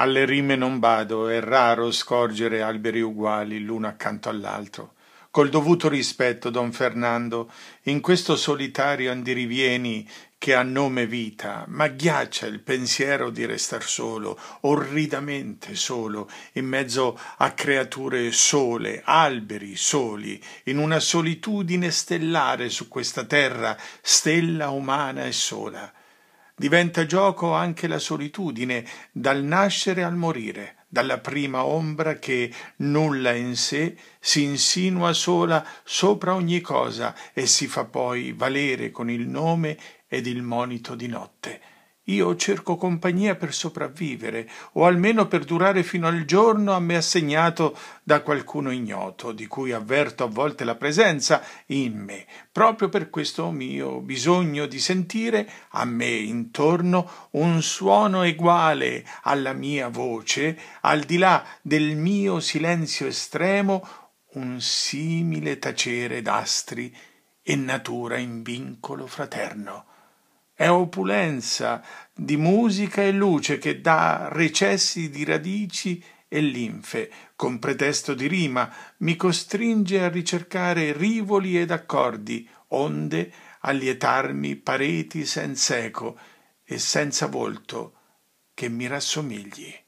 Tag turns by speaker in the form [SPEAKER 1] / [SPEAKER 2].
[SPEAKER 1] alle rime non bado è raro scorgere alberi uguali l'uno accanto all'altro col dovuto rispetto don fernando in questo solitario andirivieni che ha nome vita ma ghiaccia il pensiero di restar solo orridamente solo in mezzo a creature sole alberi soli in una solitudine stellare su questa terra stella umana e sola diventa gioco anche la solitudine, dal nascere al morire, dalla prima ombra che, nulla in sé, si insinua sola sopra ogni cosa e si fa poi valere con il nome ed il monito di notte. Io cerco compagnia per sopravvivere, o almeno per durare fino al giorno a me assegnato da qualcuno ignoto, di cui avverto a volte la presenza in me, proprio per questo mio bisogno di sentire a me intorno un suono eguale alla mia voce, al di là del mio silenzio estremo, un simile tacere d'astri e natura in vincolo fraterno è opulenza di musica e luce che dà recessi di radici e linfe, con pretesto di rima, mi costringe a ricercare rivoli ed accordi, onde allietarmi lietarmi pareti senz'eco e senza volto che mi rassomigli.